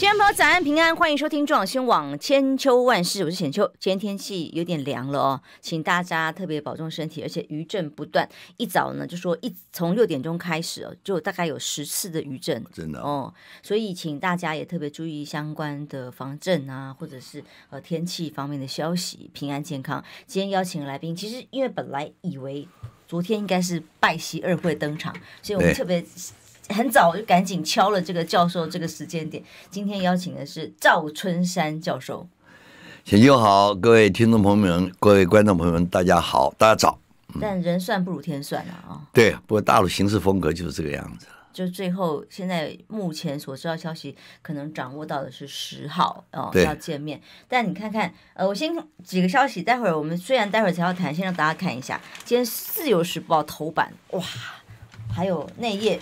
金宝早安平安，欢迎收听中央新网千秋万事，我是浅秋。今天天气有点凉了哦，请大家特别保重身体，而且余震不断。一早呢就说一从六点钟开始哦，就大概有十次的余震，真的哦。所以请大家也特别注意相关的防震啊，或者是呃天气方面的消息，平安健康。今天邀请来宾，其实因为本来以为昨天应该是拜席二会登场，所以我们特别。很早我就赶紧敲了这个教授这个时间点。今天邀请的是赵春山教授。先就好，各位听众朋友们，各位观众朋友们，大家好，大家早。但人算不如天算啊！对，不过大陆行事风格就是这个样子。就最后现在目前所知道消息，可能掌握到的是十号哦要见面。但你看看，呃，我先几个消息，待会儿我们虽然待会儿才要谈，先让大家看一下今天《自由时报》头版哇，还有内页。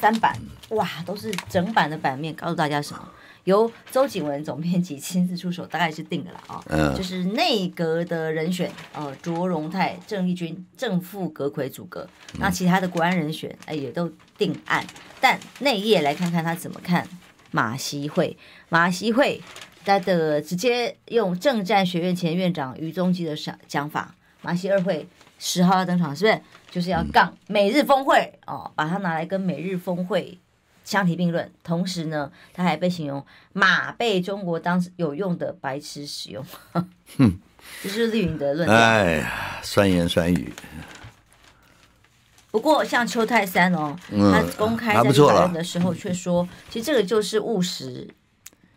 三版哇，都是整版的版面，告诉大家什么？由周景文总编辑亲自出手，大概是定的了啊。嗯，就是内阁的人选呃，卓荣泰、郑丽君、正副阁魁主阁，那其他的国安人选哎也都定案。但内页来看看他怎么看马锡会，马锡会他的直接用政战学院前院长于宗基的讲讲法，马锡二会十号要登场，是不是？就是要杠每日峰会哦，把它拿来跟每日峰会相提并论，同时呢，他还被形容马被中国当有用的白痴使用，这是绿营的论调。哎呀，酸言酸语。不过像邱泰山哦，他公开在讨论的时候却说，其实这个就是务实。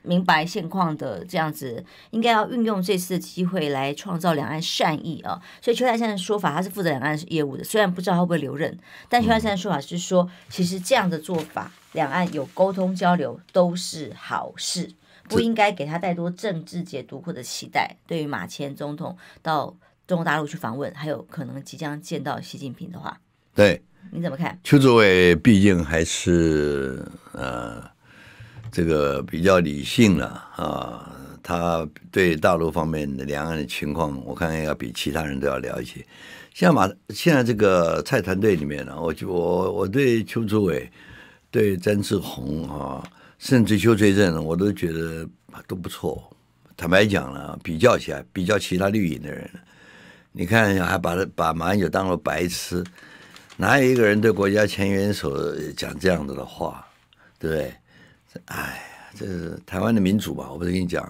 明白现况的这样子，应该要运用这次机会来创造两岸善意啊。所以邱泰山的说法，他是负责两岸业务的，虽然不知道会不会留任，但邱泰山的说法是说，其实这样的做法，两岸有沟通交流都是好事，不应该给他太多政治解读或者期待。对于马前总统到中国大陆去访问，还有可能即将见到习近平的话，对，你怎么看？邱主席毕竟还是呃。这个比较理性了啊，他对大陆方面的两岸的情况，我看要比其他人都要了解。像马现在这个蔡团队里面呢，我就我我对邱志伟、对曾志宏啊，甚至邱垂正，我都觉得都不错。坦白讲了，比较起来，比较其他绿营的人，你看还把他把马英九当做白痴，哪有一个人对国家前元首讲这样子的话，对不对？哎呀，这是台湾的民主吧？我不是跟你讲，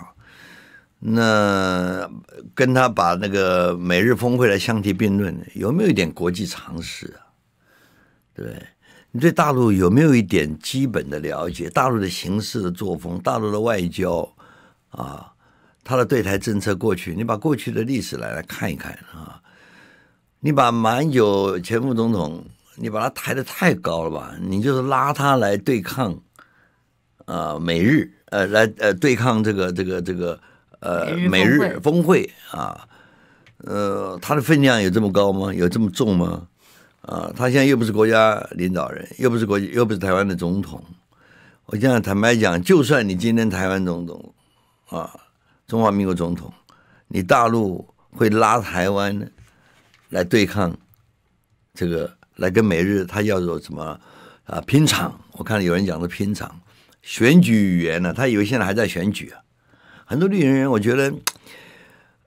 那跟他把那个美日峰会来相提并论，有没有一点国际常识啊？对，你对大陆有没有一点基本的了解？大陆的形势的作风，大陆的外交啊，他的对台政策过去，你把过去的历史来来看一看啊。你把蛮有前副总统，你把他抬得太高了吧？你就是拉他来对抗。啊，美日呃来呃对抗这个这个这个呃美日峰会啊，呃他的分量有这么高吗？有这么重吗？啊，他现在又不是国家领导人，又不是国又不是台湾的总统。我现在坦白讲，就算你今天台湾总统啊，中华民国总统，你大陆会拉台湾呢来对抗这个，来跟美日他要做什么啊？拼场？我看有人讲的拼场。选举语言呢？他以为现在还在选举啊？很多绿营人，我觉得，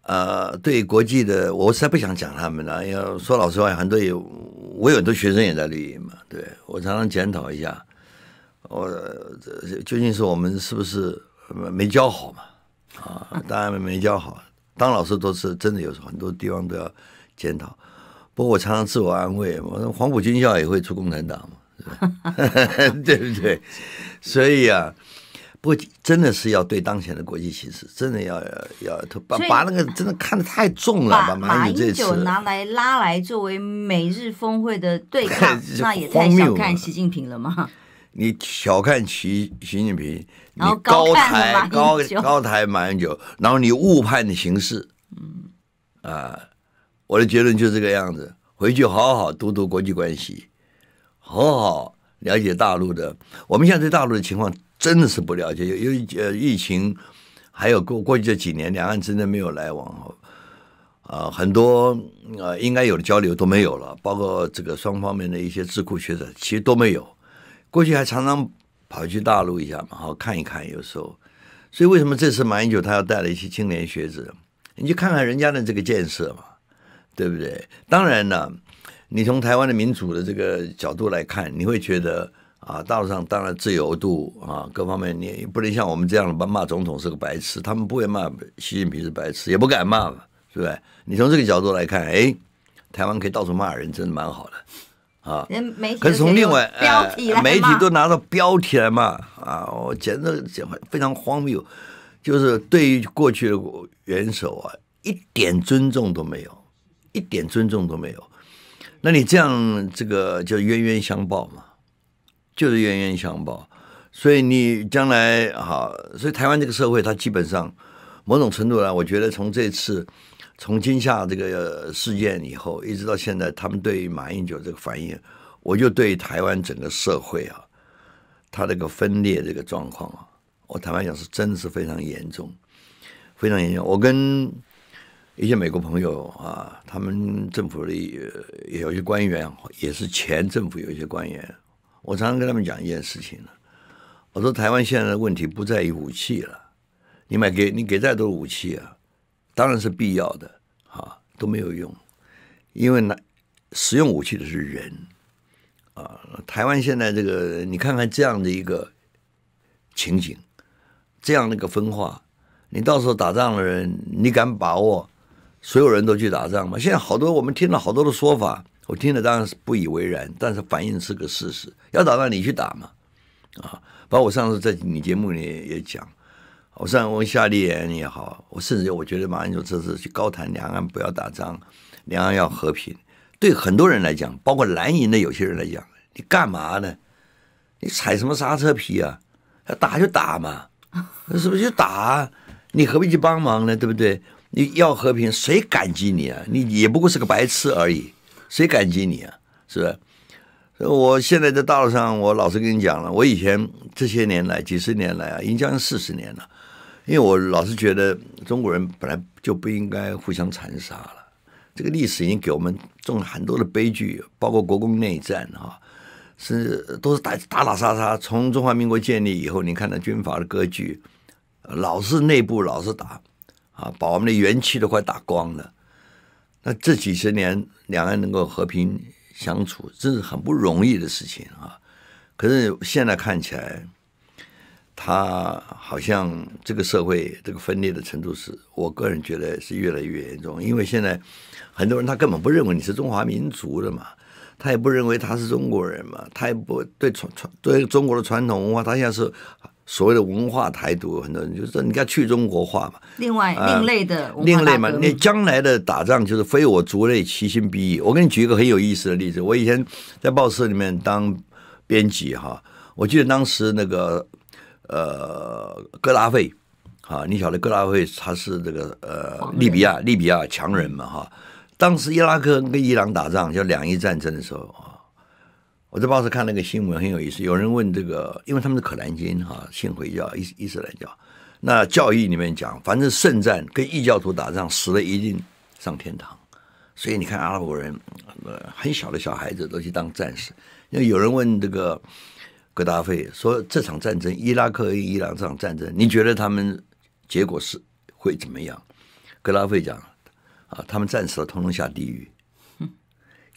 呃，对国际的，我实在不想讲他们了。因为说老实话，很多有我有很多学生也在绿营嘛。对我常常检讨一下，我这究竟是我们是不是没教好嘛？啊，当然没教好。当老师都是真的，有时候很多地方都要检讨。不过我常常自我安慰，我说黄埔军校也会出共产党嘛。对不对？所以啊，不真的是要对当前的国际形势，真的要要要把把那个真的看得太重了。把马英九拿来拉来作为美日峰会的对抗，那也太小看习近平了吗？你小看习习近平，你高抬高高抬马英九，然后你误判的形势。嗯。啊，我的结论就这个样子，回去好好读读国际关系。很好了解大陆的，我们现在对大陆的情况真的是不了解，有有呃疫情，还有过过去这几年两岸真的没有来往哦，啊很多呃应该有的交流都没有了，包括这个双方面的一些智库学者其实都没有，过去还常常跑去大陆一下嘛，好看一看有时候，所以为什么这次马英九他要带了一些青年学者，你去看看人家的这个建设嘛，对不对？当然呢。你从台湾的民主的这个角度来看，你会觉得啊，大陆上当然自由度啊，各方面你不能像我们这样骂总统是个白痴，他们不会骂习近平是白痴，也不敢骂，是不是？你从这个角度来看，哎，台湾可以到处骂人，真的蛮好的啊。可是从另外，标题、媒体都拿到标题来骂啊，我简直非常荒谬，就是对于过去的元首啊，一点尊重都没有，一点尊重都没有。那你这样，这个就冤冤相报嘛，就是冤冤相报，所以你将来好，所以台湾这个社会，它基本上某种程度呢，我觉得从这次从今夏这个事件以后，一直到现在，他们对马英九这个反应，我就对台湾整个社会啊，它这个分裂这个状况啊，我坦白讲是真的是非常严重，非常严重。我跟一些美国朋友啊，他们政府里也有些官员，也是前政府有一些官员。我常常跟他们讲一件事情呢，我说台湾现在的问题不在于武器了，你买给你给再多武器啊，当然是必要的啊，都没有用，因为呢，使用武器的是人啊。台湾现在这个，你看看这样的一个情景，这样的一个分化，你到时候打仗的人，你敢把握？所有人都去打仗吗？现在好多我们听了好多的说法，我听了当然是不以为然，但是反映是个事实。要打仗你去打嘛，啊！包括我上次在你节目里也讲，我上我夏立言也好，我甚至我觉得马英九这次去高谈两岸不要打仗，两岸要和平，对很多人来讲，包括蓝营的有些人来讲，你干嘛呢？你踩什么刹车皮啊？要打就打嘛，是不是就打？你何必去帮忙呢？对不对？你要和平，谁感激你啊？你也不过是个白痴而已，谁感激你啊？是不是？我现在在大陆上，我老实跟你讲了，我以前这些年来，几十年来啊，已经将近四十年了，因为我老是觉得中国人本来就不应该互相残杀。了，这个历史已经给我们种了很多的悲剧，包括国共内战哈，甚至都是打打打杀杀。从中华民国建立以后，你看到军阀的割据，老是内部老是打。啊，把我们的元气都快打光了。那这几十年两岸能够和平相处，真是很不容易的事情啊。可是现在看起来，他好像这个社会这个分裂的程度，是我个人觉得是越来越严重。因为现在很多人他根本不认为你是中华民族的嘛，他也不认为他是中国人嘛，他也不对传传对中国的传统文化，他现在是。所谓的文化台独，很多人就说，你要去中国化嘛，另外另类的另类嘛，你将来的打仗就是非我族类，其心必异。我给你举一个很有意思的例子，我以前在报社里面当编辑哈，我记得当时那个呃，戈达费，啊，你晓得戈达费他是这个呃，利比亚利比亚强人嘛哈，当时伊拉克跟伊朗打仗叫两伊战争的时候啊。我在报纸看那个新闻很有意思，有人问这个，因为他们是可兰经哈信回教，伊斯伊斯兰教，那教义里面讲，反正圣战跟异教徒打仗，死了一定上天堂，所以你看阿拉伯人，呃，很小的小孩子都去当战士。因为有人问这个，格达费说这场战争，伊拉克和伊朗这场战争，你觉得他们结果是会怎么样？格达费讲，啊，他们战死了，统统下地狱。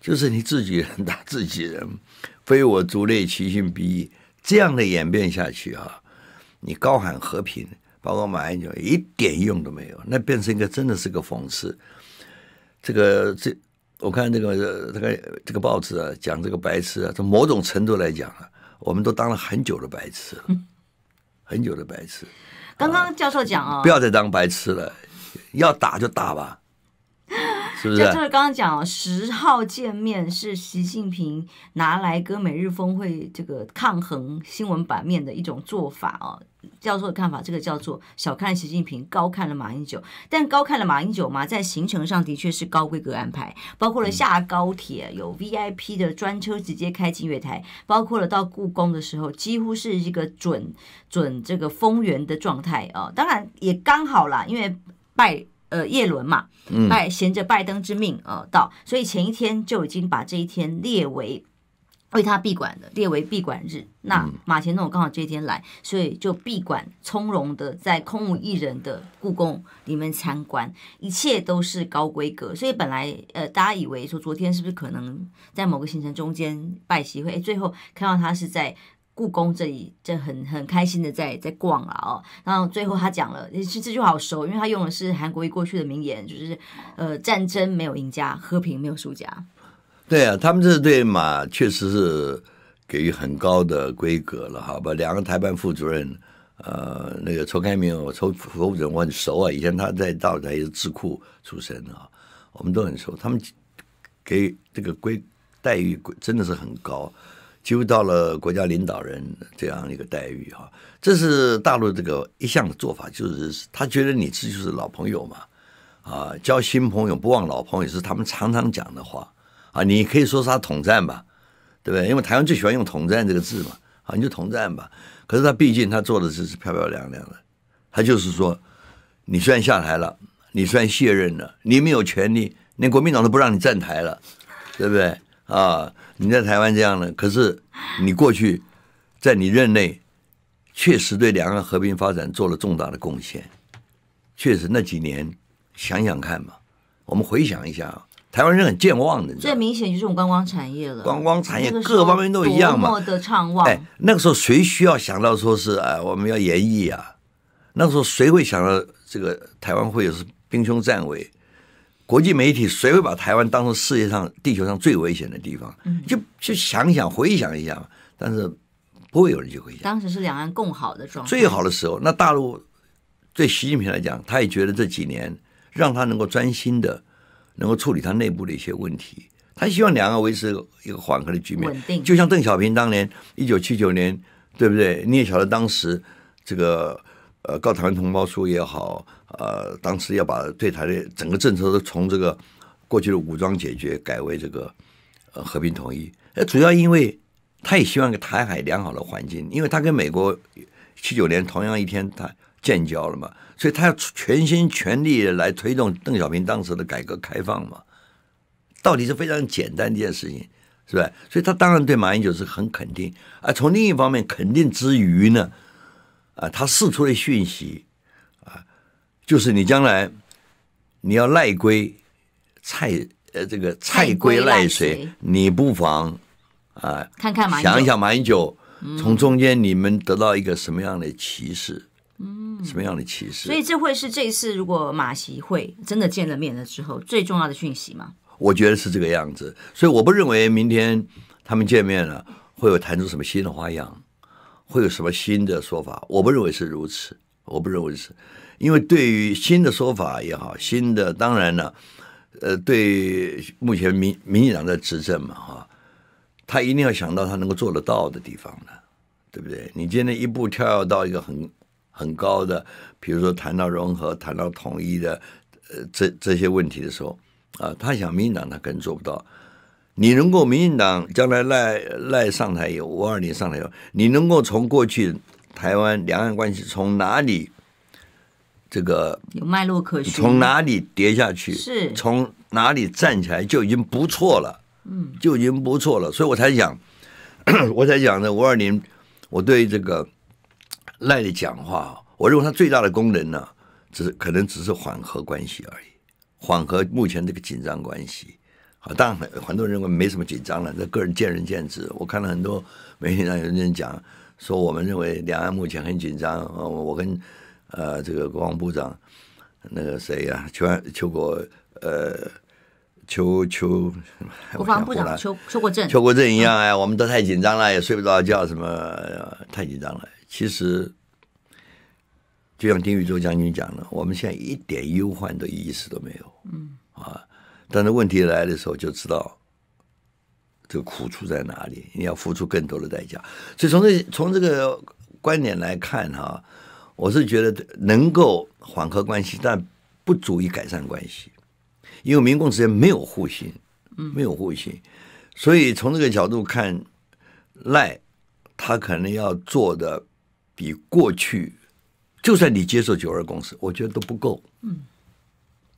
就是你自己人 打自己人，非我族类，其心必异。这样的演变下去啊，你高喊和平，包括马英九，一点用都没有。那变成一个真的是个讽刺。这个这，我看这个这个这个报纸啊，讲这个白痴啊，从某种程度来讲啊，我们都当了很久的白痴，很久的白痴。刚刚教授讲啊，不要再当白痴了，要打就打吧。就是刚刚讲十号见面是习近平拿来跟每日峰会这个抗衡新闻版面的一种做法哦。教授的看法，这个叫做小看习近平，高看了马英九。但高看了马英九嘛，在行程上的确是高规格安排，包括了下高铁有 VIP 的专车直接开进月台，包括了到故宫的时候，几乎是一个准准这个封园的状态啊。当然也刚好啦，因为拜。呃，叶伦嘛，拜衔着拜登之命呃到，所以前一天就已经把这一天列为为他闭馆的，列为闭馆日。那马前诺刚好这一天来，所以就闭馆，从容的在空无一人的故宫里面参观，一切都是高规格。所以本来呃，大家以为说昨天是不是可能在某个行程中间拜席会，最后看到他是在。故宫这里，这很很开心的在在逛了哦。然后最后他讲了，其实这句话好熟，因为他用的是韩国过去的名言，就是“呃，战争没有赢家，和平没有输家。”对啊，他们这对马确实是给予很高的规格了，好吧？两个台办副主任，呃，那个仇开明，我仇仇主任我很熟啊，以前他在道台是智库出身啊，我们都很熟。他们给这个规待遇真的是很高。几乎到了国家领导人这样一个待遇哈，这是大陆这个一向的做法，就是他觉得你这就是老朋友嘛，啊，交新朋友不忘老朋友是他们常常讲的话啊，你可以说是他统战吧，对不对？因为台湾最喜欢用统战这个字嘛，啊，你就统战吧。可是他毕竟他做的事是漂漂亮亮的，他就是说，你虽然下台了，你虽然卸任了，你没有权利，连国民党都不让你站台了，对不对？啊，你在台湾这样的，可是你过去在你任内确实对两岸和平发展做了重大的贡献，确实那几年想想看嘛，我们回想一下，台湾人很健忘的，最明显就是我们观光产业了，观光产业各方面都一样嘛。的畅望！哎，那个时候谁需要想到说是哎我们要演绎啊？那个时候谁会想到这个台湾会有是兵凶战危？国际媒体谁会把台湾当成世界上地球上最危险的地方？就就想想回想一下嘛。但是不会有人去回想。当时是两岸共好的状态，最好的时候。那大陆对习近平来讲，他也觉得这几年让他能够专心的，能够处理他内部的一些问题。他希望两岸维持一个缓和的局面，稳定。就像邓小平当年一九七九年，对不对？你也晓得当时这个呃《告台湾同胞书》也好。呃，当时要把对台的整个政策都从这个过去的武装解决改为这个呃和平统一。那主要因为他也希望个台海良好的环境，因为他跟美国七九年同样一天他建交了嘛，所以他要全心全力来推动邓小平当时的改革开放嘛。到底是非常简单一件事情，是吧？所以他当然对马英九是很肯定。而从另一方面肯定之余呢，啊，他试出的讯息。就是你将来，你要赖归蔡呃这个蔡归赖谁？你不妨啊，看看马，想一想马英九，从中间你们得到一个什么样的启示？嗯，什么样的启示？所以这会是这次如果马习会真的见了面了之后最重要的讯息吗？我觉得是这个样子。所以我不认为明天他们见面了会有弹出什么新的花样，会有什么新的说法？我不认为是如此。我不认为是。因为对于新的说法也好，新的当然呢，呃，对目前民民进党在执政嘛，哈，他一定要想到他能够做得到的地方呢，对不对？你今天一步跳跃到一个很很高的，比如说谈到融合、谈到统一的，呃，这这些问题的时候，啊，他想民进党他可能做不到。你如果民进党将来赖赖上台以后，五二零上台以后，你能够从过去台湾两岸关系从哪里？这个有脉络可循，从哪里跌下去，是，从哪里站起来就已经不错了，嗯，就已经不错了，所以我才讲，我才讲呢，五二零，我对这个赖的讲话，我认为它最大的功能呢，只是可能只是缓和关系而已，缓和目前这个紧张关系。好，当然很多人认为没什么紧张了，这个人见仁见智。我看了很多媒体上有人讲说，我们认为两岸目前很紧张，我跟。呃，这个国防部长，那个谁呀？邱邱国，呃，邱邱，国防部长邱邱国正邱国正一样哎，我们都太紧张了，也睡不着觉，什么太紧张了。其实，就像丁玉洲将军讲的，我们现在一点忧患的意识都没有，嗯啊。但是问题来的时候就知道，这个苦处在哪里，你要付出更多的代价。所以从这从这个观点来看哈。我是觉得能够缓和关系，但不足以改善关系，因为民共之间没有互信，嗯，没有互信，所以从这个角度看，赖他可能要做的比过去，就算你接受九二共识，我觉得都不够，嗯，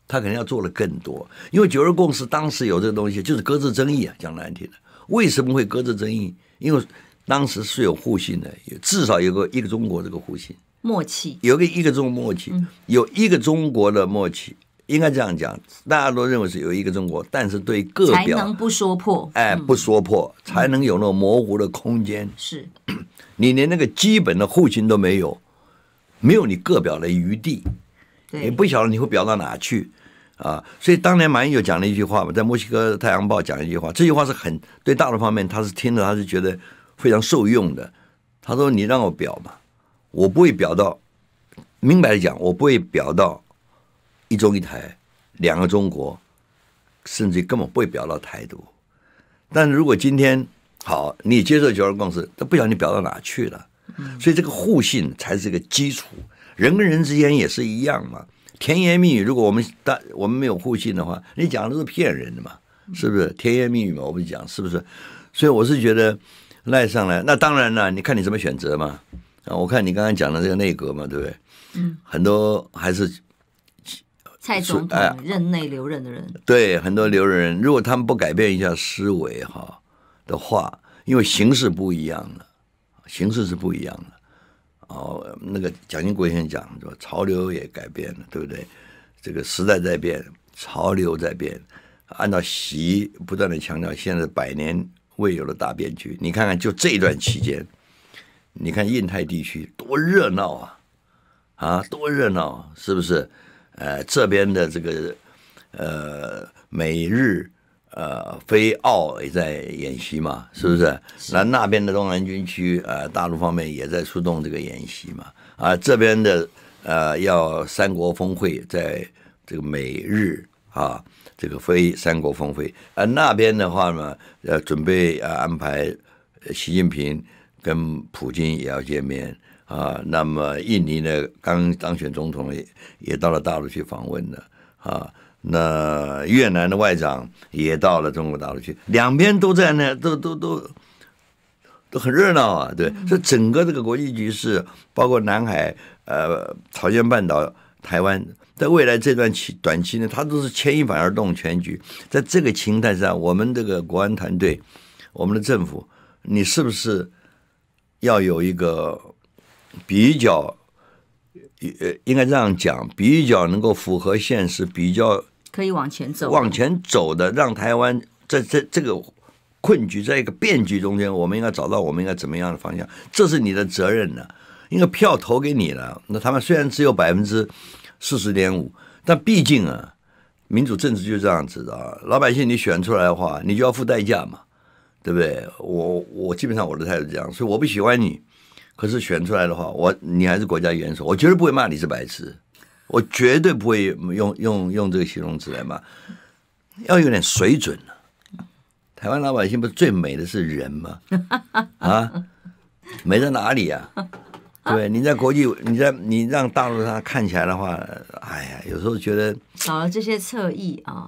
他可能要做的更多，因为九二共识当时有这个东西，就是搁置争议啊，讲难听的，为什么会搁置争议？因为当时是有互信的，至少有个一个中国这个互信。默契，有个一个中默契，有一个中国的默契，应该这样讲，大家都认为是有一个中国，但是对个表，才能不说破，哎，不说破，才能有那种模糊的空间。是，你连那个基本的户型都没有，没有你各表的余地，也不晓得你会表到哪去啊。所以当年马英九讲了一句话嘛，在墨西哥太阳报讲一句话，这句话是很对大陆方面，他是听了，他是觉得非常受用的。他说：“你让我表嘛。”我不会表到，明白的讲，我不会表到一中一台，两个中国，甚至根本不会表到台独。但如果今天好，你接受九二共识，都不晓得你表到哪去了。所以这个互信才是一个基础，人跟人之间也是一样嘛。甜言蜜语，如果我们大我们没有互信的话，你讲的都是骗人的嘛，是不是？甜言蜜语嘛，我不讲，是不是？所以我是觉得赖上来，那当然了，你看你怎么选择嘛。啊，我看你刚才讲的这个内阁嘛，对不对？嗯，很多还是蔡总统任内留任的人，对，很多留任人。如果他们不改变一下思维哈的话，因为形势不一样了，形势是不一样的。哦，那个蒋经国先生讲说，潮流也改变了，对不对？这个时代在变，潮流在变。按照习不断的强调，现在百年未有的大变局。你看看，就这一段期间。你看印太地区多热闹啊，啊多热闹，是不是？呃，这边的这个，呃，美日，呃，菲澳也在演习嘛，是不是？那那边的东南军区，呃，大陆方面也在出动这个演习嘛。啊，这边的，呃，要三国峰会，在这个美日啊，这个非三国峰会。呃，那边的话呢，呃，准备安排习近平。跟普京也要见面啊，那么印尼呢刚当选总统也也到了大陆去访问了啊，那越南的外长也到了中国大陆去，两边都在那都都都都很热闹啊。对，所以整个这个国际局势，包括南海、呃朝鲜半岛、台湾，在未来这段期短期呢，它都是牵一发而动全局。在这个情态上，我们这个国安团队，我们的政府，你是不是？要有一个比较，呃，应该这样讲，比较能够符合现实，比较可以往前走，往前走的，让台湾在这这个困局，在一个变局中间，我们应该找到我们应该怎么样的方向，这是你的责任呢。因为票投给你了，那他们虽然只有百分之四十点五，但毕竟啊，民主政治就这样子的啊，老百姓你选出来的话，你就要付代价嘛。对不对？我我基本上我的态度是这样，所以我不喜欢你，可是选出来的话，我你还是国家元首，我绝对不会骂你是白痴，我绝对不会用用用这个形容词来骂，要有点水准台湾老百姓不是最美的是人吗？啊，美在哪里呀？对，你在国际，你在你让大陆上看起来的话，哎呀，有时候觉得少了这些侧翼啊。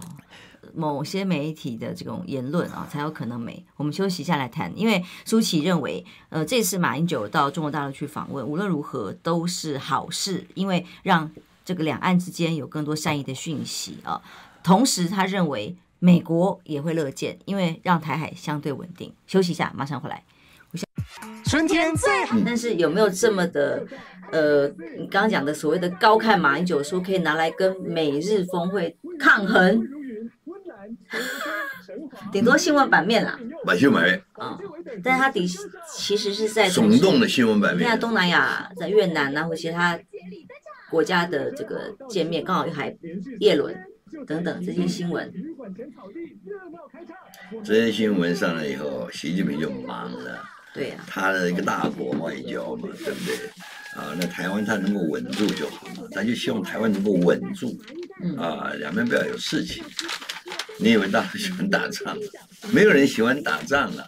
某些媒体的这种言论啊，才有可能没。我们休息一下来谈，因为舒淇认为，呃，这次马英九到中国大陆去访问，无论如何都是好事，因为让这个两岸之间有更多善意的讯息啊。同时，他认为美国也会乐见，因为让台海相对稳定。休息一下，马上回来。我想春天最好，但是有没有这么的呃，你刚刚讲的所谓的高看马英九，说可以拿来跟美日峰会抗衡？顶多新闻版面啦，版面版面啊，但是他底其实是在耸动的新闻版面，现在东南亚在越南啊，或其他国家的这个界面，刚好又还叶伦等等这些新闻，这些新闻上来以后，习近平就忙了，对呀，他的一个大国外交嘛，对不对？啊，那台湾他能够稳住就好了，咱就希望台湾能够稳住啊，两边不要有事情。你以为大家喜欢打仗？没有人喜欢打仗了，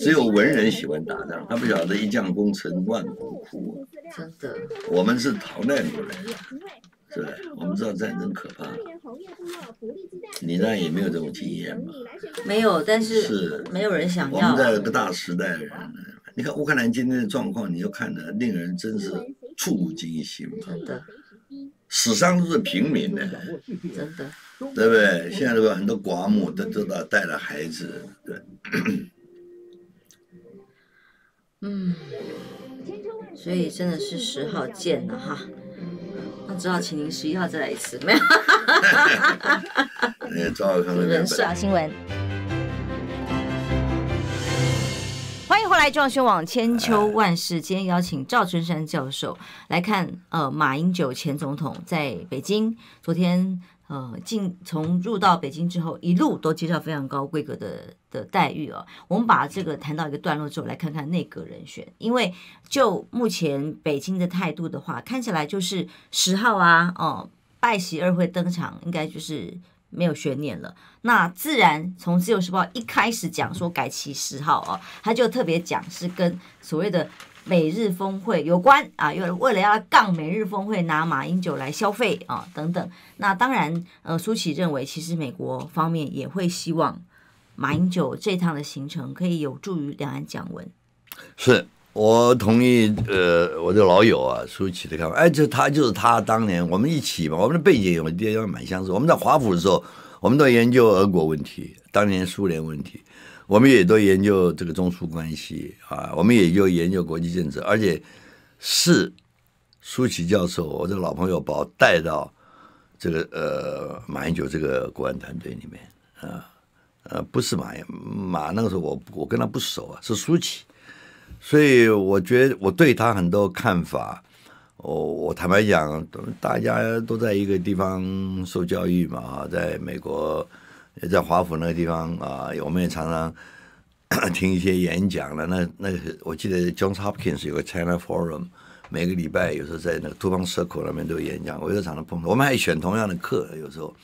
只有文人喜欢打仗。他不晓得一将功成万骨枯。真的，我们是逃难的人，吧？我们知道战争可怕。你那也没有这种经验吧？没有，但是是没有人想要。我们这个大时代的人。你看乌克兰今天的状况，你就看得令人真是触目惊心。真的，死伤都是平民的。真的。对不对？现在这个很多寡母都都在带了孩子，对。嗯。所以真的是十号见了哈，那只好请您十一号再来一次，没有？哈哈哈哈哈！人事啊，新闻。欢迎回来，中央网千秋万世》，今天邀请赵春山教授来看，呃，马英九前总统在北京昨天。呃，进从入到北京之后，一路都接受非常高规格的的待遇啊。我们把这个谈到一个段落之后，来看看内阁人选。因为就目前北京的态度的话，看起来就是十号啊，哦，拜席二会登场，应该就是没有悬念了。那自然从《自由时报》一开始讲说改期十号啊，他就特别讲是跟所谓的。美日峰会有关啊，又为了要杠美日峰会，拿马英九来消费啊，等等。那当然，呃，舒淇认为，其实美国方面也会希望马英九这趟的行程可以有助于两岸降温。是我同意，呃，我的老友啊，舒淇的看法。哎，就他就是他，当年我们一起嘛，我们的背景有一点要蛮相似。我们在华府的时候，我们在研究俄国问题，当年苏联问题。我们也都研究这个中苏关系啊，我们也就研究国际政治，而且是舒淇教授，我的老朋友把我带到这个呃马英九这个国安团队里面啊，呃不是马马那个时候我我跟他不熟啊，是舒淇，所以我觉得我对他很多看法，我我坦白讲，大家都在一个地方受教育嘛，在美国。也在华府那个地方啊，我们也常常 听一些演讲了。那那我记得 Johns Hopkins 有个 China Forum，每个礼拜有时候在那个杜邦 l 口那边都有演讲。我有常常碰到，我们还选同样的课。有时候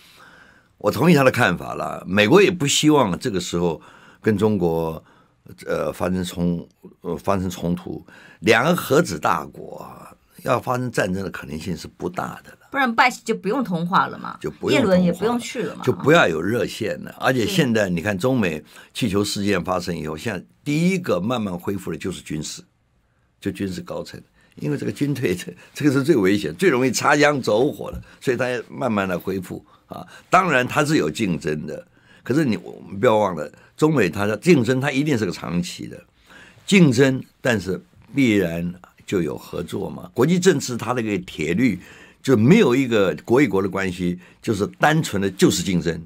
我同意他的看法了，美国也不希望这个时候跟中国呃发生冲发生冲突。两个核子大国啊，要发生战争的可能性是不大的。不然拜就不用通话了嘛，就不叶伦也不用去了嘛，就不要有热线了。而且现在你看，中美气球事件发生以后，现在第一个慢慢恢复的就是军事，就军事高层，因为这个军退这个是最危险、最容易擦枪走火的，所以大家慢慢的恢复啊。当然它是有竞争的，可是你我们不要忘了，中美它的竞争它一定是个长期的，竞争，但是必然就有合作嘛。国际政治它那个铁律。就没有一个国与国的关系，就是单纯的就是竞争，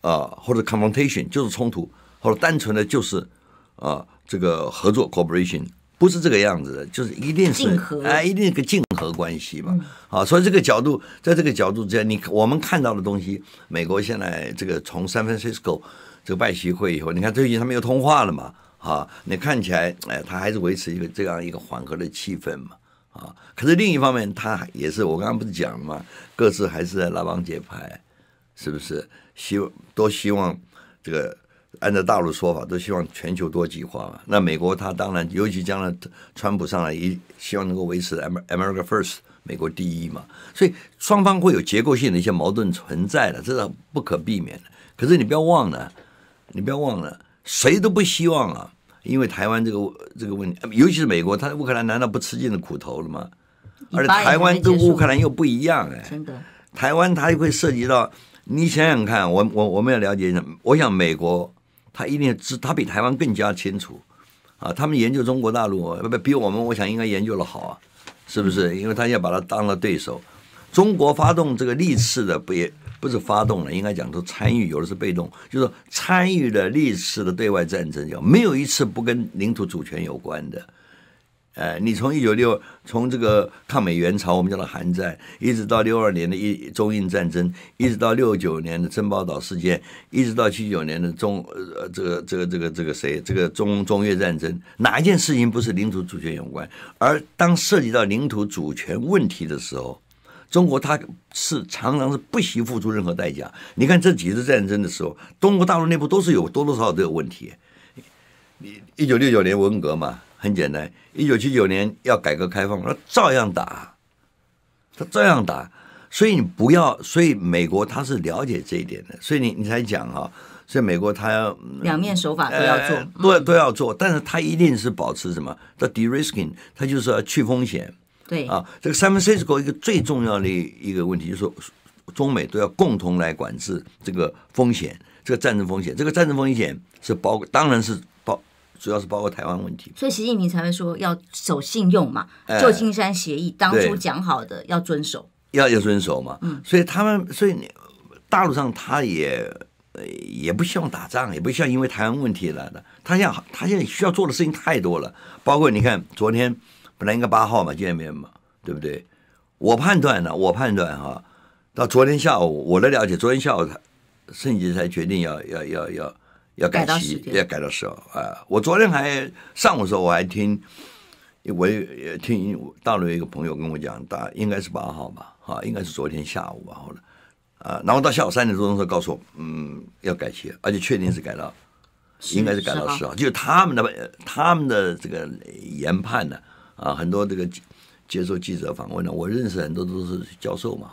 啊，或者 confrontation 就是冲突，或者单纯的就是啊这个合作 cooperation 不是这个样子的，就是一定是哎一定个竞合关系嘛，啊，所以这个角度，在这个角度之下，你我们看到的东西，美国现在这个从 San Francisco 这个拜习会以后，你看最近他们又通话了嘛，啊，你看起来哎，他还是维持一个这样一个缓和的气氛嘛。啊！可是另一方面，他也是我刚刚不是讲了吗？各自还是拉帮结派，是不是？希都希望这个按照大陆说法，都希望全球多极化嘛。那美国他当然，尤其将来川普上来，一，希望能够维持 America First，美国第一嘛。所以双方会有结构性的一些矛盾存在的，这是不可避免的。可是你不要忘了，你不要忘了，谁都不希望啊。因为台湾这个这个问题，尤其是美国，他在乌克兰难道不吃尽了苦头了吗？而且台湾跟乌克兰又不一样哎，真的。台湾它会涉及到，你想想看，我我我们要了解一下。我想美国他一定知，他比台湾更加清楚啊。他们研究中国大陆，不比我们，我想应该研究的好啊，是不是？因为他要把它当了对手。中国发动这个历次的不也？不是发动了，应该讲说参与，有的是被动，就是说参与了历次的对外战争，有没有一次不跟领土主权有关的。呃，你从一九六，从这个抗美援朝，我们叫做韩战，一直到六二年的一中印战争，一直到六九年的珍宝岛事件，一直到七九年的中这个这个这个这个谁这个中中越战争，哪一件事情不是领土主权有关？而当涉及到领土主权问题的时候。中国他是常常是不惜付出任何代价。你看这几次战争的时候，中国大陆内部都是有多多少少都有问题。你一九六九年文革嘛，很简单；一九七九年要改革开放，他照样打，他照样打。所以你不要，所以美国他是了解这一点的，所以你你才讲哈，所以美国他要两面手法都要做，都都要做，但是他一定是保持什么？他 de risking，他就是要去风险。对啊，这个 San Francisco 一个最重要的一个问题，就是说，中美都要共同来管制这个风险，这个战争风险。这个战争风险是包，当然是包，主要是包括台湾问题。所以习近平才会说要守信用嘛，旧金山协议当初讲好的要遵守，要要遵守嘛。嗯，所以他们，所以大陆上他也，也不希望打仗，也不希望因为台湾问题来的。他现他现在需要做的事情太多了，包括你看昨天。本来应该八号嘛见面嘛，对不对？我判断呢，我判断哈，到昨天下午我的了解，昨天下午他甚至才决定要要要要要改期，要改到十号啊！我昨天还上午的时候我还听，我也听大陆一个朋友跟我讲，大应该是八号吧，啊，应该是昨天下午吧，后来啊，然后到下午三点多钟的时候告诉我，嗯，要改期，而且确定是改到，应该是改到十号，就是他们的他们的这个研判呢。啊，很多这个接受记者访问的，我认识很多都是教授嘛，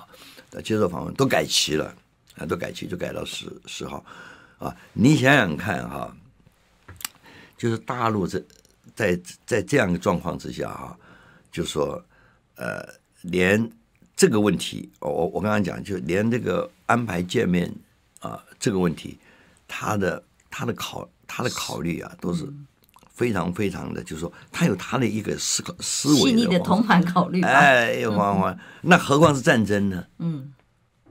接受访问都改期了，啊，都改期就改到十十号，啊，你想想看哈，就是大陆这在在这样的状况之下哈，就说呃，连这个问题，我我我刚刚讲就连这个安排见面啊这个问题，他的他的考他的考虑啊都是。非常非常的就是说，他有他的一个思考思维，细腻的同盘考虑。哎，黄黄，那何况是战争呢？嗯，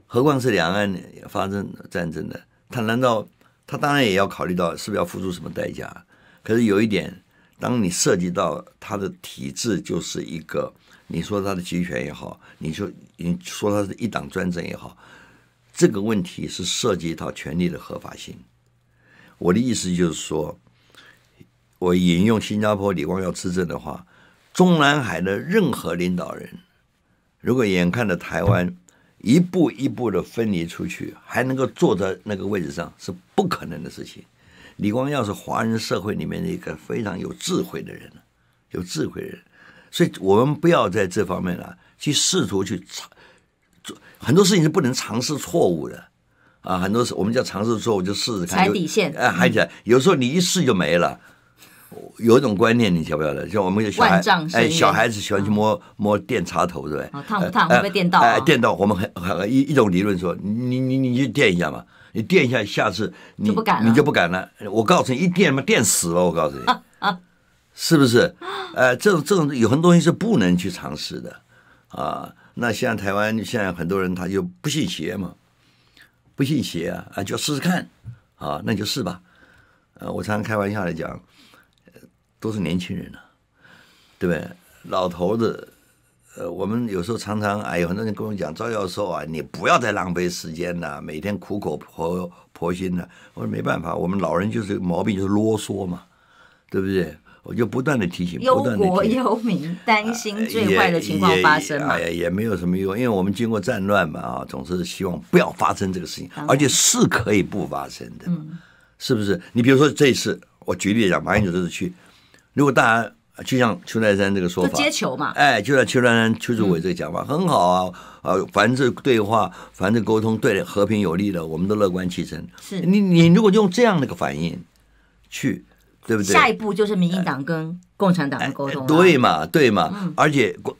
何况是两岸发生战争的，他难道他当然也要考虑到是不是要付出什么代价？可是有一点，当你涉及到他的体制，就是一个你说他的集权也好，你说你说他是一党专政也好，这个问题是涉及一套权力的合法性。我的意思就是说。我引用新加坡李光耀执政的话：“中南海的任何领导人，如果眼看着台湾一步一步的分离出去，还能够坐在那个位置上，是不可能的事情。”李光耀是华人社会里面的一个非常有智慧的人，有智慧人，所以我们不要在这方面呢去试图去尝做很多事情是不能尝试错误的，啊，很多事我们叫尝试错误，就试试看踩底线，哎，起来，有时候你一试就没了。有一种观念，你晓不晓得？像我们有小孩，哎，小孩子喜欢去摸摸电插头，对不对？烫不烫？会不会电到？哎，电到！我们很很一一种理论说，你你你去电一下嘛，你电一下，下次你就不敢了，你就不敢了。我告诉你，一电嘛，电死了！我告诉你，是不是？啊，这种这种有很多东西是不能去尝试的啊。那现在台湾现在很多人他就不信邪嘛，不信邪啊，啊，就试试看啊，那就试吧。呃，我常常开玩笑的讲。都是年轻人呐，对不对？老头子，呃，我们有时候常常哎，有很多人跟我讲，赵教授啊，你不要再浪费时间了，每天苦口婆婆心的。我说没办法，我们老人就是毛病，就是啰嗦嘛，对不对？我就不断的提醒，忧国忧民，担心最坏的情况发生嘛。也没有什么用，因为我们经过战乱嘛啊，总是希望不要发生这个事情，而且是可以不发生的，是不是？你比如说这次，我举例讲，马英九这次去。如果大家就像邱泰山这个说法，接球嘛，哎，就像邱泰山、邱志伟这个讲法很好啊。啊，凡是对话、凡是沟通对和平有利的，我们都乐观其成。是，你你如果用这样的一个反应去，对不对？下一步就是民进党跟共产党沟通对嘛？对嘛？而且国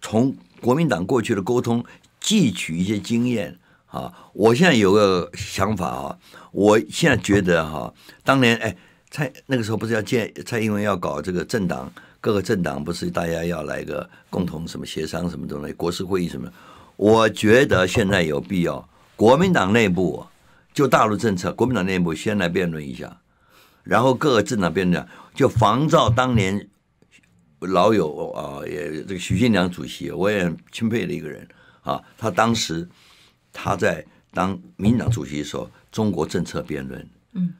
从国民党过去的沟通汲取一些经验啊。我现在有个想法啊，我现在觉得哈，当年哎。蔡那个时候不是要建蔡英文要搞这个政党，各个政党不是大家要来个共同什么协商什么东西，国事会议什么？我觉得现在有必要，国民党内部就大陆政策，国民党内部先来辩论一下，然后各个政党辩论，就仿照当年老友啊，也这个徐新良主席，我也钦佩的一个人啊，他当时他在当民党主席的时候，中国政策辩论，嗯，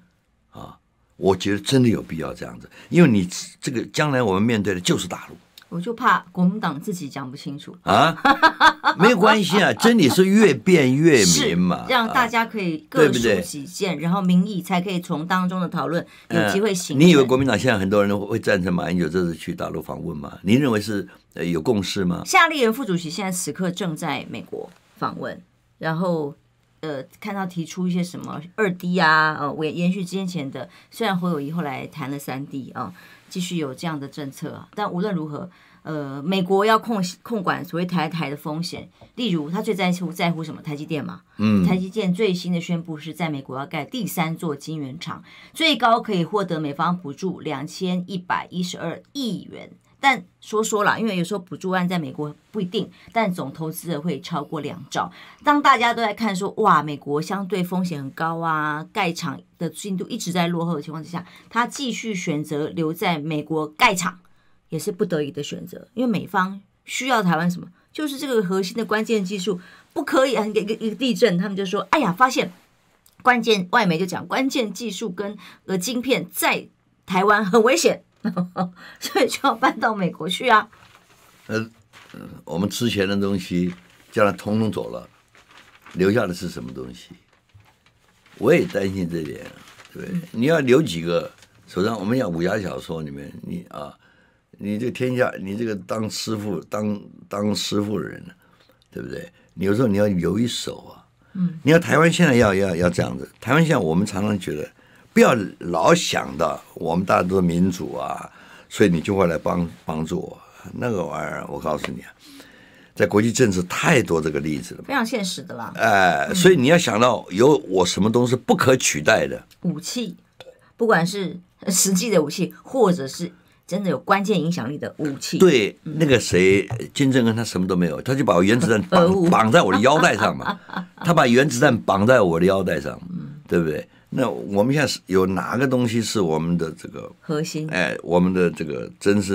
啊。我觉得真的有必要这样子，因为你这个将来我们面对的就是大陆。我就怕国民党自己讲不清楚啊，没有关系啊，真理是越辩越明嘛，让大家可以各抒己见，然后民意才可以从当中的讨论有机会行、你以为国民党现在很多人会赞成马英九这次去大陆访问吗？您认为是呃有共识吗？夏立言副主席现在此刻正在美国访问，然后。呃，看到提出一些什么二 D 啊，呃，我延续之前前的，虽然侯友谊后来谈了三 D 啊，继续有这样的政策，但无论如何，呃，美国要控控管所谓台台的风险，例如他最在乎在乎什么台积电嘛，嗯，台积电最新的宣布是在美国要盖第三座晶圆厂，最高可以获得美方补助两千一百一十二亿元。但说说了，因为有时候补助案在美国不一定，但总投资额会超过两兆。当大家都在看说，哇，美国相对风险很高啊，盖厂的进度一直在落后的情况之下，他继续选择留在美国盖厂，也是不得已的选择。因为美方需要台湾什么，就是这个核心的关键技术，不可以啊。一个一个地震，他们就说，哎呀，发现关键。外媒就讲关键技术跟呃晶片在台湾很危险。所以就要搬到美国去啊！呃，我们之前的东西，叫他通通走了，留下的是什么东西？我也担心这点，对你要留几个？首先，我们讲武侠小说里面，你啊，你这天下，你这个当师傅、当当师傅的人，对不对？有时候你要留一手啊。嗯。你要台湾现在要要要这样子，台湾现在我们常常觉得。不要老想到我们大家都民主啊，所以你就会来帮帮助我。那个玩意儿，我告诉你，在国际政治太多这个例子了，非常现实的啦。哎，所以你要想到有我什么东西不可取代的武器，不管是实际的武器，或者是真的有关键影响力的武器。对，那个谁金正恩他什么都没有，他就把原子弹绑绑在我的腰带上嘛，他把原子弹绑在我的腰带上，对不对？那我们现在有哪个东西是我们的这个核心？哎，我们的这个真是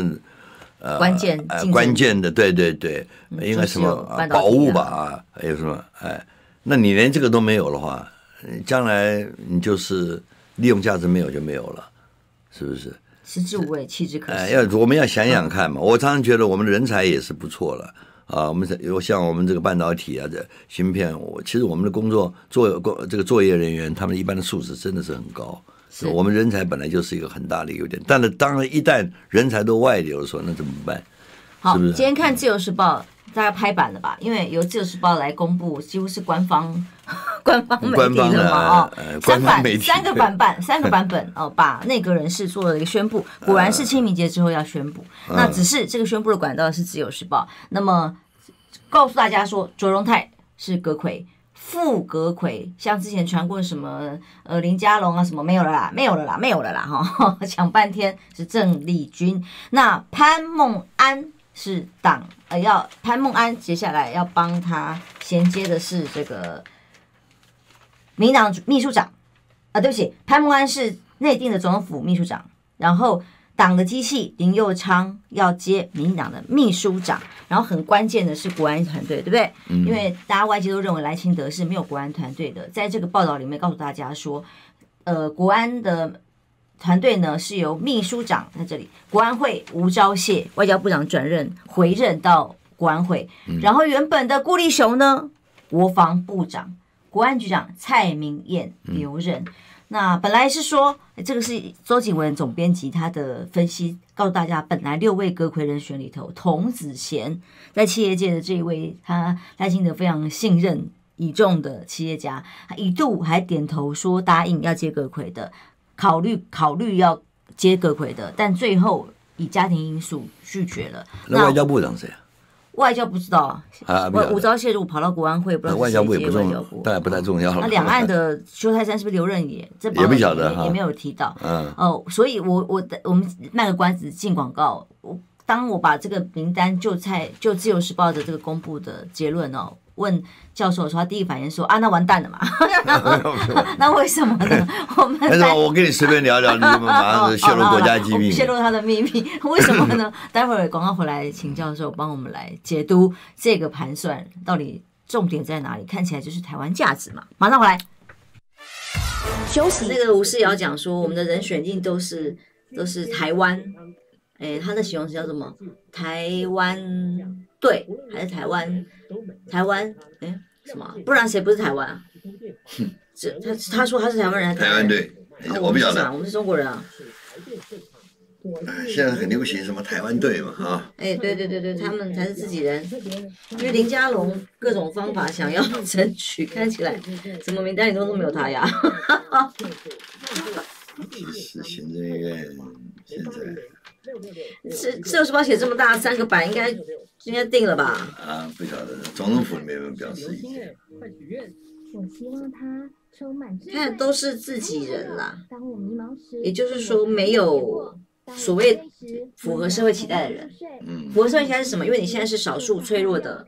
呃关键、呃关键的，对对对，应该什么宝物吧？啊，还有什么？哎，那你连这个都没有的话，将来你就是利用价值没有就没有了，是不是？食之无味，弃之可。哎，要我们要想想看嘛。我常常觉得我们的人才也是不错了。啊，我们有像我们这个半导体啊，这芯片，我其实我们的工作作工这个作业人员，他们一般的素质真的是很高。是，我们人才本来就是一个很大的优点，但是当然一旦人才都外流的时候，那怎么办？好，今天看《自由时报》。大家拍板了吧？因为由《自由时报》来公布，几乎是官方 官方媒体了嘛？哦，三版三个版本，三个版本哦，把内阁人士做了一个宣布。果然是清明节之后要宣布。那只是这个宣布的管道是《自由时报》。那么告诉大家说，卓荣泰是阁魁，副阁魁，像之前传过什么？呃，林佳龙啊，什么没有了啦，没有了啦，没有了啦。哈，讲半天是郑丽君。那潘孟安。是党呃，要潘孟安接下来要帮他衔接的是这个民党秘书长啊，对不起，潘孟安是内定的总统府秘书长，然后党的机器林佑昌要接民进党的秘书长，然后很关键的是国安团队，对不对？嗯。因为大家外界都认为莱清德是没有国安团队的，在这个报道里面告诉大家说，呃，国安的。团队呢是由秘书长在这里，国安会吴钊燮外交部长转任回任到国安会，然后原本的顾立雄呢，国防部长、国安局长蔡明燕留任。那本来是说，这个是周景文总编辑他的分析，告诉大家本来六位阁魁人选里头，童子贤在企业界的这一位，他赖清德非常信任倚重的企业家，他一度还点头说答应要接阁揆的。考虑考虑要接葛奎的，但最后以家庭因素拒绝了。那外交部长谁啊？外交不知道啊。武朝谢如果跑到国安会，不知道外交部也不重要，当然不太重要了。那两岸的邱泰山是不是留任也？这也不晓得，也没有提到。嗯哦，所以我我我们卖个关子进广告。我当我把这个名单就才就自由时报的这个公布的结论哦，问教授的时候，他第一反应说啊，那完蛋了嘛？那为什么呢？我们再我跟你随便聊聊，你怎么马上泄露国家机密？泄露他的秘密，为什么呢？待会儿广告回来，请教授帮我们来解读这个盘算到底重点在哪里？看起来就是台湾价值嘛。马上回来，羞死！这个吴世尧讲说，我们的人选定都是都是台湾，哎，他的形容词叫什么？台湾。对，还是台湾，台湾，哎，什么？不然谁不是台湾啊？哼，这他他说他是台湾人，台湾队，我不晓得，我们是中国人啊。现在很流行什么台湾队嘛，啊？哎，对对对对，他们才是自己人，因为林家龙各种方法想要 争取，看起来什么名单里头都没有他呀。行政院现在。这这有什么写这么大三个版？应该今天定了吧？啊，不晓得，总统府里面有没表示意见？看都是自己人了，也就是说没有所谓符合社会期待的人。嗯，社会期待是什么？因为你现在是少数脆弱的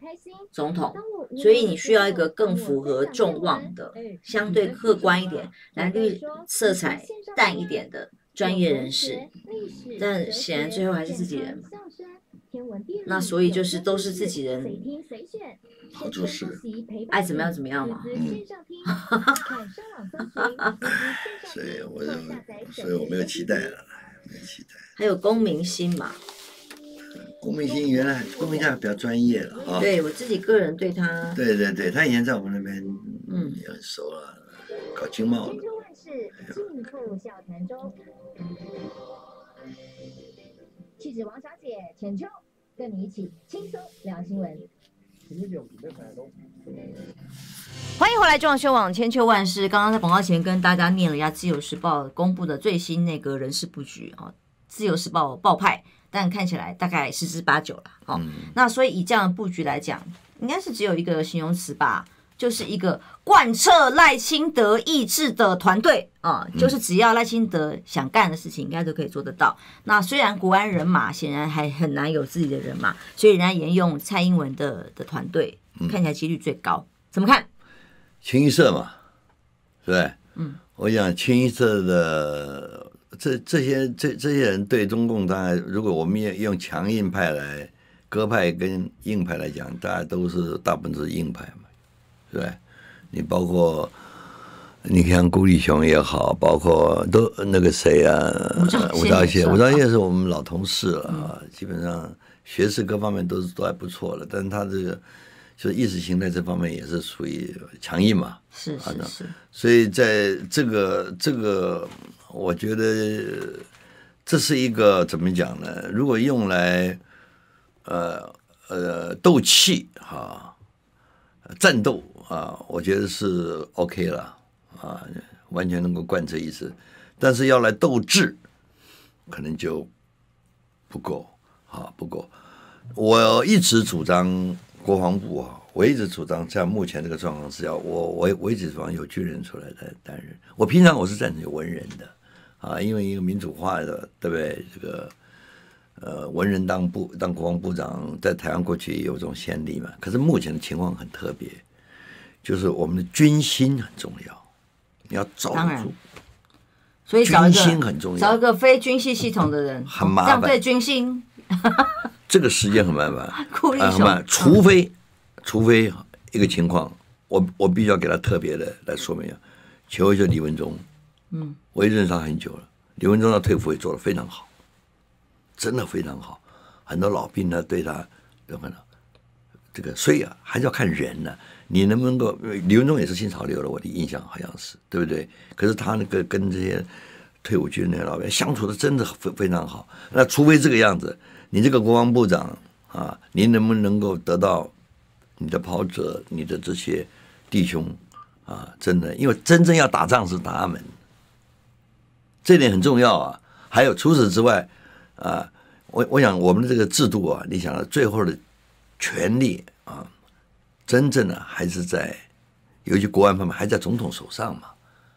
总统，所以你需要一个更符合众望的、相对客观一点、蓝绿色彩淡一点的。专业人士，但显然最后还是自己人。嘛。那所以就是都是自己人，好事。爱怎么样怎么样嘛。嗯。所以我就，所以我没有期待了，没期待。还有公明星嘛？公明星原来公明鑫比较专业了啊。对我自己个人对他，对对对，他以前在我们那边嗯也很熟了，搞经贸。的。进万笑谈中。气质王小姐千秋，跟你一起轻松聊新闻。欢迎回来，装修网千秋万事。刚刚在广告前跟大家念了一下自由时报公布的最新那个人事布局哦，《自由时报报派，但看起来大概十之八九了哦。那所以以这样的布局来讲，应该是只有一个形容词吧？就是一个贯彻赖清德意志的团队啊，就是只要赖清德想干的事情，应该都可以做得到。那虽然国安人马显然还很难有自己的人马，所以人家沿用蔡英文的的团队，看起来几率最高。怎么看？清一色嘛，是不？嗯，我想清一色的这这些这这些人对中共，当然如果我们也用强硬派来鸽派跟硬派来讲，大家都是大部分是硬派。对，你包括，你看顾立雄也好，包括都那个谁啊？吴兆业。吴兆业，是我们老同事了啊，基本上学识各方面都是都还不错了，但是他这个就是意识形态这方面也是属于强硬嘛。是是是。所以在这个这个，我觉得这是一个怎么讲呢？如果用来，呃呃斗气哈，战斗。啊，我觉得是 OK 了啊，完全能够贯彻意思，但是要来斗智，可能就不够啊，不够。我一直主张国防部啊，我一直主张在目前这个状况是要我我我一直主张有军人出来担担任。我平常我是赞成文人的啊，因为一个民主化的，对不对？这个呃，文人当部当国防部长，在台湾过去也有这种先例嘛。可是目前的情况很特别。就是我们的军心很重要，你要守住。所以，军心很重要。找一个非军系系统的人，很麻烦。对军心，这个时间很麻烦，很慢。除非，除非一个情况，我我必须要给他特别的来说明一下。求求李文忠，嗯，我也认识他很久了。李文忠的退服也做得非常好，真的非常好。很多老兵呢，对他有可能这个，所以啊，还是要看人呢。你能不能够？李文忠也是新潮流的，我的印象好像是，对不对？可是他那个跟这些退伍军人老兵相处的，真的非非常好。那除非这个样子，你这个国防部长啊，您能不能够得到你的袍泽、你的这些弟兄啊？真的，因为真正要打仗是打他们，这点很重要啊。还有除此之外啊，我我想我们的这个制度啊，你想最后的权利啊。真正的还是在，尤其国安方面还在总统手上嘛，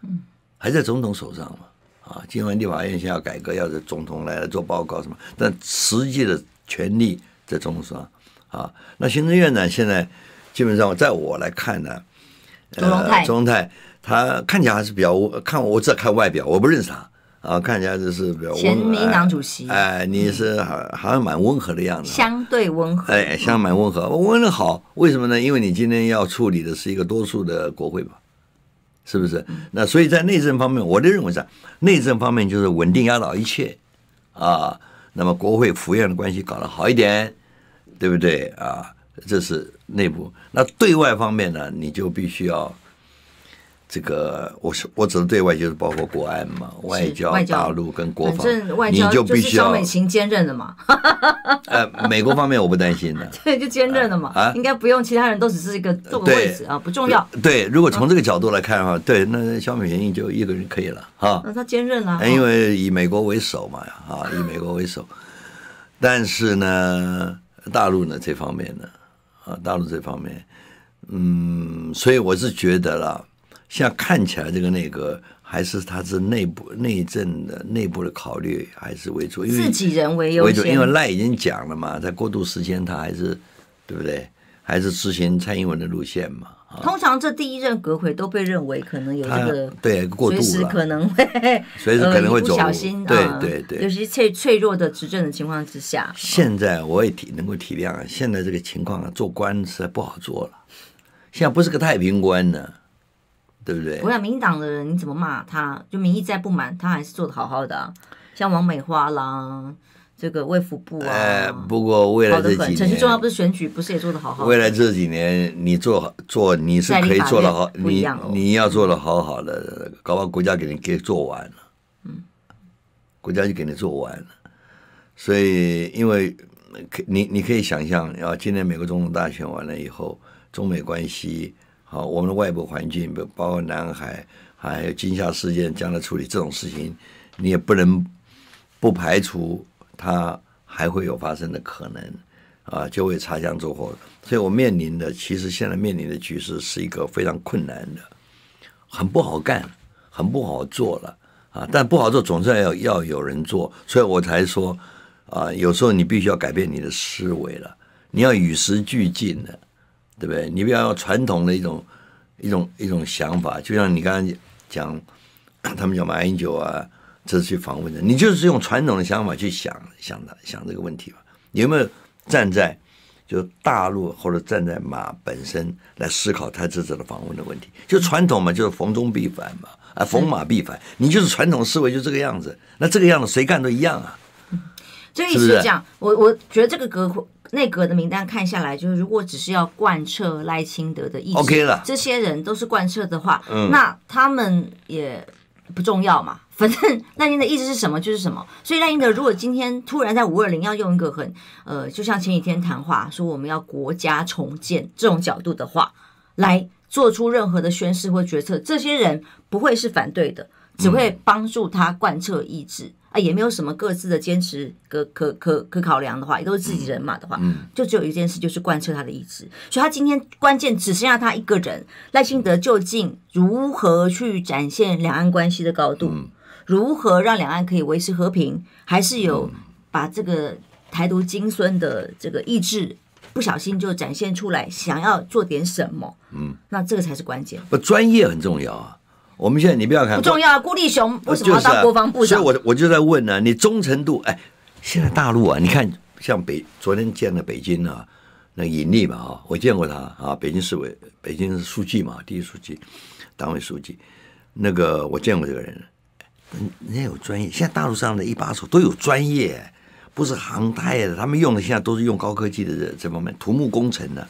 嗯，还在总统手上嘛，啊，尽管立法院现在要改革，要是总统来做报告什么，但实际的权力在总统上，啊，那行政院长现在基本上，在我来看呢，呃，中泰，泰，他看起来还是比较，看我，我只看外表，我不认识他。啊，看起来就是比较。前民党主席。哎，你是还好像蛮温和的样子。相对温和。哎，像蛮温和，温和好，为什么呢？因为你今天要处理的是一个多数的国会吧，是不是？那所以在内政方面，我的认为是，内政方面就是稳定压倒一切，啊，那么国会、府院的关系搞得好一点，对不对啊？这是内部。那对外方面呢，你就必须要。这个我是我只能对外，就是包括国安嘛，外交、大陆跟国防，你就必须要美琴兼任的嘛。呃，美国方面我不担心的，对，就兼任的嘛啊，应该不用其他人都只是一个坐个位置啊，不重要。对，如果从这个角度来看的话，对，那小美琴就一个人可以了哈。那她兼任了，因为以美国为首嘛啊，以美国为首，但是呢，大陆呢这方面呢啊，大陆这方面，嗯，所以我是觉得了。像看起来这个内阁还是他是内部内政的内部的考虑还是为主，因为自己人为优先为主，因为赖已经讲了嘛，在过渡时间他还是对不对？还是执行蔡英文的路线嘛？通常这第一任阁魁都被认为可能有一个对过渡，随时可能会，随时可能会走，小心，对对对，尤其脆脆弱的执政的情况之下。现在我也体能够体谅，现在这个情况啊，做官实在不好做了，现在不是个太平官呢。对不对？不管民党的人你怎么骂他，就民意再不满，他还是做得好好的啊。像王美花啦，这个卫福部啊。哎，不过未来这几年，陈其重要不是选举，不是也做得好好？未来这几年，你做做你是可以做的好，你你要做的好好的，搞不好国家给你给做完了。嗯。国家就给你做完了，所以因为可你你可以想象，要今年美国总统大选完了以后，中美关系。啊，我们的外部环境不包括南海，还有惊吓事件，将来处理这种事情，你也不能不排除它还会有发生的可能，啊，就会擦枪走火。所以我面临的，其实现在面临的局势是一个非常困难的，很不好干，很不好做了啊。但不好做，总算要要有人做，所以我才说，啊，有时候你必须要改变你的思维了，你要与时俱进的。对不对？你不要用传统的一种一种一种想法，就像你刚刚讲，他们讲马英九啊，这是去访问的，你就是用传统的想法去想想想这个问题吧？有没有站在就大陆或者站在马本身来思考他这次的访问的问题？就传统嘛，就是逢中必反嘛，啊逢马必反，你就是传统思维就这个样子，那这个样子谁干都一样啊。就一是讲，我我觉得这个阁内阁的名单看下来，就是如果只是要贯彻赖清德的意志，这些人都是贯彻的话，那他们也不重要嘛。反正赖英的意思是什么就是什么。所以赖英德如果今天突然在五二零要用一个很呃，就像前几天谈话说我们要国家重建这种角度的话，来做出任何的宣誓或决策，这些人不会是反对的，只会帮助他贯彻意志。啊，也没有什么各自的坚持可可可可考量的话，也都是自己人马的话，就只有一件事，就是贯彻他的意志。所以他今天关键只剩下他一个人，赖清德究竟如何去展现两岸关系的高度，如何让两岸可以维持和平，还是有把这个台独金孙的这个意志不小心就展现出来，想要做点什么？嗯，那这个才是关键。不专业很重要啊。我们现在你不要看不重要，啊，郭立雄为什么要到国防部？所以，我我就在问呢，你忠诚度？哎，现在大陆啊，你看像北昨天见了北京啊，那尹力嘛啊，我见过他啊，北京市委北京市书记嘛，第一书记，党委书记，那个我见过这个人，人家有专业。现在大陆上的一把手都有专业，不是航太的，他们用的现在都是用高科技的这这方面，土木工程的。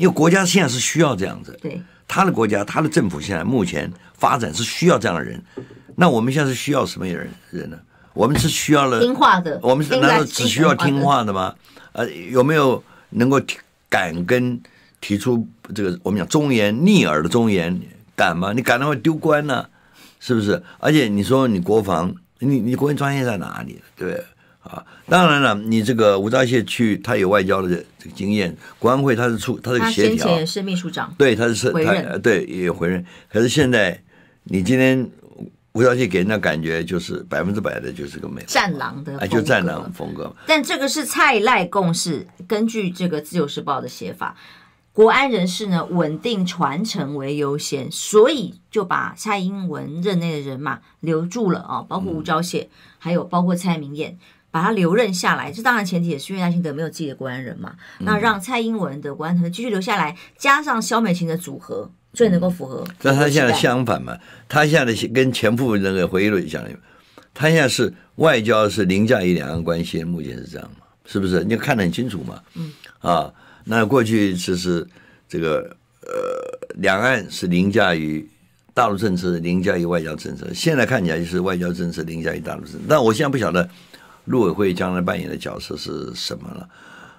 因为国家现在是需要这样子，对他的国家，他的政府现在目前发展是需要这样的人，那我们现在是需要什么人人呢？我们是需要了听话的，我们难道只需要听话的吗？呃，有没有能够敢跟提出这个我们讲忠言逆耳的忠言敢吗？你敢的话丢官呢，是不是？而且你说你国防，你你国防专业在哪里？对。啊，当然了，你这个吴钊燮去，他有外交的这个经验，国安会他是处，他是协调，是秘书长，对，他是回任，对，也有回任。可是现在，你今天吴钊燮给人的感觉就是百分之百的，就是个美战狼的，就战狼风格。但这个是蔡赖共识，根据这个《自由时报》的写法，国安人士呢，稳定传承为优先，所以就把蔡英文任内的人马留住了啊，包括吴钊燮，还有包括蔡明彦。把他留任下来，这当然前提也是因为那些德没有自己的国安人嘛。那让蔡英文的国安团队继续留下来，加上萧美琴的组合，最能够符合。那他现在相反嘛，他现在跟前夫那个回忆录讲他现在是外交是凌驾于两岸关系，目前是这样嘛，是不是？你看得很清楚嘛。嗯。啊，那过去其实这个呃，两岸是凌驾于大陆政策，凌驾于外交政策。现在看起来就是外交政策凌驾于大陆政，但我现在不晓得。陆委会将来扮演的角色是什么了？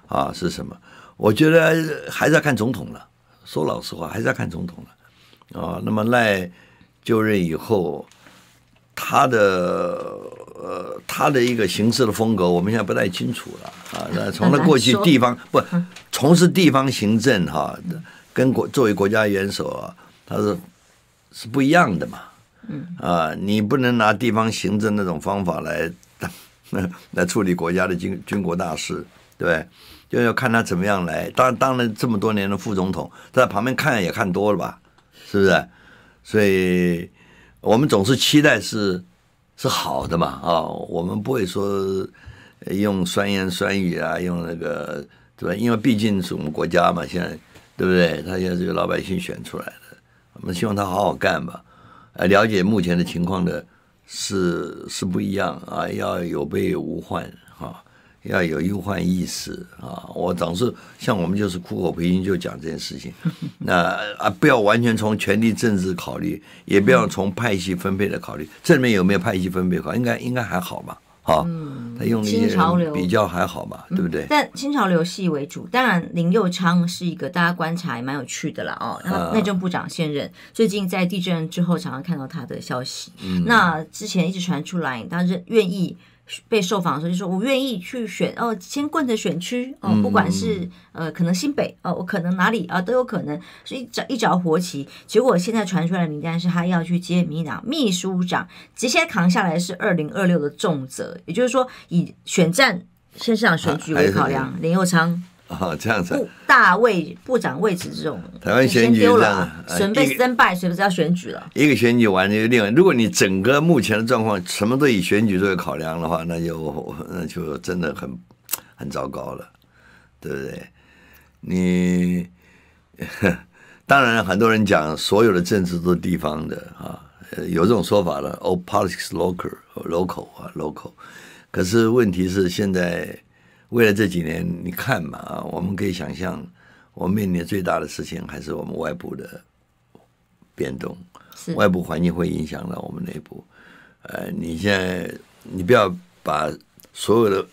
啊，是什么？我觉得还是要看总统了。说老实话，还是要看总统了。啊，那么赖就任以后，他的呃，他的一个行事的风格，我们现在不太清楚了。啊，那从他过去地方不从事地方行政哈，跟国作为国家元首，啊，他是是不一样的嘛。嗯。啊，你不能拿地方行政那种方法来。来处理国家的军军国大事，对，就要看他怎么样来。当当了这么多年的副总统，在旁边看也看多了吧，是不是？所以，我们总是期待是是好的嘛，啊，我们不会说用酸言酸语啊，用那个对吧？因为毕竟是我们国家嘛，现在对不对？他在是由老百姓选出来的，我们希望他好好干吧。呃，了解目前的情况的。是是不一样啊，要有备无患啊，要有忧患意识啊。我总是像我们就是苦口婆心就讲这件事情，那啊不要完全从权力政治考虑，也不要从派系分配的考虑，这里面有没有派系分配？好，应该应该还好吧。好，他用的一些比较还好嘛，对不对？但清朝流系为主，当然林佑昌是一个大家观察也蛮有趣的啦，哦，内政部长现任，最近在地震之后常常看到他的消息。那之前一直传出来，他是愿意。被受访的时候就说，我愿意去选哦，先棍着选区哦，不管是呃可能新北哦，我可能哪里啊都有可能，所以一一找活棋。结果现在传出来的名单是，他要去接民党秘书长，直接扛下来是二零二六的重责，也就是说以选战线上选举为考量，林佑昌。啊，这样子，大位部长位置这种，台湾选举了，准备参拜，谁不是要选举了？一个选举完就另外，如果你整个目前的状况什么都以选举作为考量的话，那就那就真的很很糟糕了，对不对？你 当然很多人讲，所有的政治都是地方的啊，有这种说法了，all politics local，local 啊，local。可是问题是现在。为了这几年，你看嘛，啊，我们可以想象，我们面临最大的事情还是我们外部的变动，外部环境会影响到我们内部。呃，你现在你不要把所有的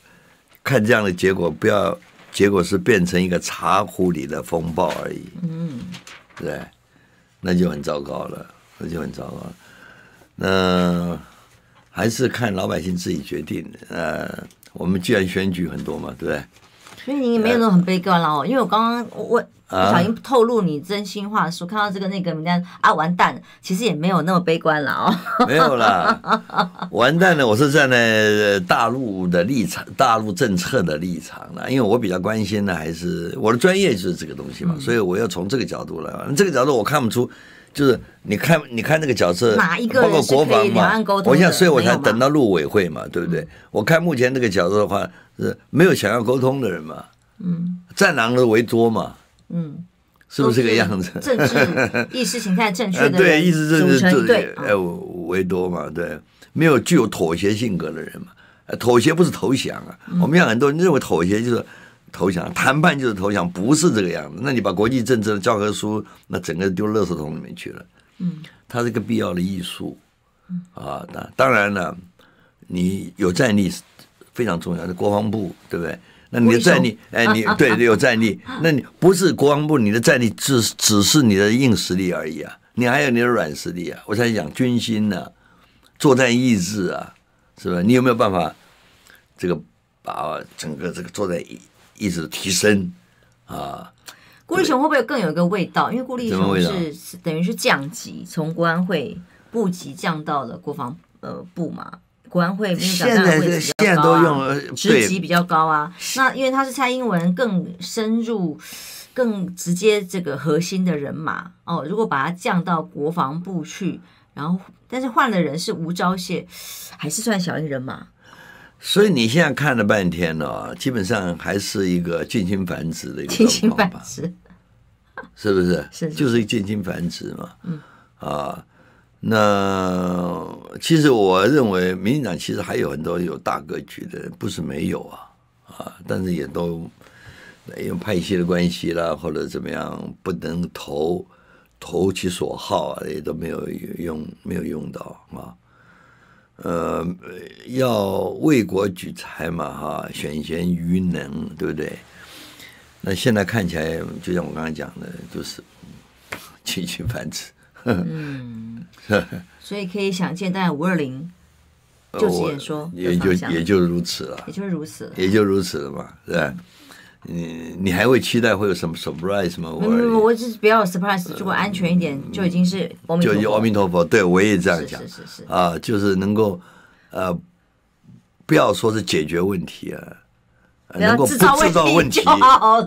看这样的结果，不要结果是变成一个茶壶里的风暴而已，嗯，对那就很糟糕了，那就很糟糕。那还是看老百姓自己决定，呃。我们既然选举很多嘛，对不对？所以你没有那么很悲观了哦。因为我刚刚我小心透露你真心话，说看到这个那个名单啊完蛋，其实也没有那么悲观了哦。没有啦，完蛋了，我是站在大陆的立场，大陆政策的立场了。因为我比较关心的还是我的专业就是这个东西嘛，所以我要从这个角度来。这个角度我看不出。就是你看，你看那个角色，包括国防嘛。我在所以我才等到陆委会嘛，对不对？我看目前这个角色的话，是没有想要沟通的人嘛。嗯。战狼的为多嘛。嗯。是不是这个样子？政治意识形态正确的。对，意识正确对，哎、队。为多嘛？对，没有具有妥协性格的人嘛。妥协不是投降啊！我们有很多人认为妥协就是。投降谈判就是投降，不是这个样子。那你把国际政治的教科书那整个丢垃圾桶里面去了。嗯，它是个必要的艺术。啊，当当然了，你有战力是非常重要的。国防部对不对？那你的战力，哎，你对有战力。那你不是国防部，你的战力只只是你的硬实力而已啊。你还有你的软实力啊。我想讲军心呢，作战意志啊，是吧？你有没有办法，这个把整个这个作战一。一直提升啊，顾立雄会不会更有一个味道？因为顾立雄是等于是降级，从国安会部级降到了国防呃部嘛。国安会现在现在都用职级比较高啊。那因为他是蔡英文更深入、更直接这个核心的人马哦。如果把他降到国防部去，然后但是换了人是吴钊燮，还是算小一人马？所以你现在看了半天呢，基本上还是一个近亲繁殖的一个繁殖是不是？是，就是近亲繁殖嘛。嗯。啊，那其实我认为民进党其实还有很多有大格局的，不是没有啊，啊，但是也都因为派系的关系啦，或者怎么样，不能投投其所好啊，也都没有用，没有用到啊。呃，要为国举才嘛，哈，选贤于能，对不对？那现在看起来，就像我刚才讲的，就是群起繁殖。嗯。所以可以想见，在五二零，就是说，也就也就如此了，也就是如此，也就如此了嘛，是吧？你你还会期待会有什么 surprise 吗？我我只是不要 surprise，就安全一点就已经是。就阿弥陀佛，对我也这样讲啊，就是能够呃，不要说是解决问题啊，能够不制造问题，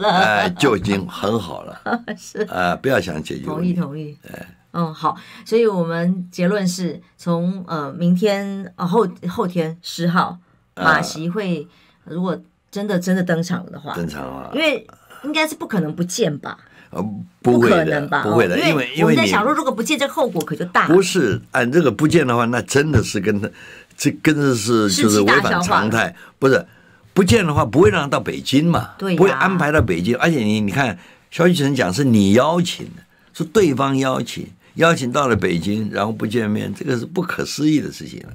哎，就已经很好了。是啊，不要想解决。同意同意。哎，嗯，好，所以我们结论是从呃明天啊后后天十号马席会如果。真的真的登场了的话，登场了，因为应该是不可能不见吧？呃，不会的，不会的，因为因我们在想说，如果不见，这后果可就大。不是按这个不见的话，那真的是跟这跟着是就是违反常态。不是不见的话，不会让他到北京嘛？对，不会安排到北京。而且你你看，肖旭成讲是你邀请的，是对方邀请，邀请到了北京，然后不见面，这个是不可思议的事情了。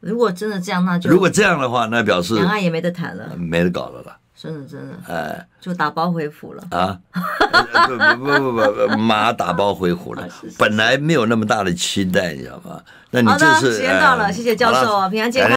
如果真的这样，那就如果这样的话，那表示两岸也没得谈了，没得搞了吧？真的真的，哎，就打包回府了啊！不不不不，马打包回府了。本来没有那么大的期待，你知道吗？那你这是时间到了，谢谢教授，平安健康。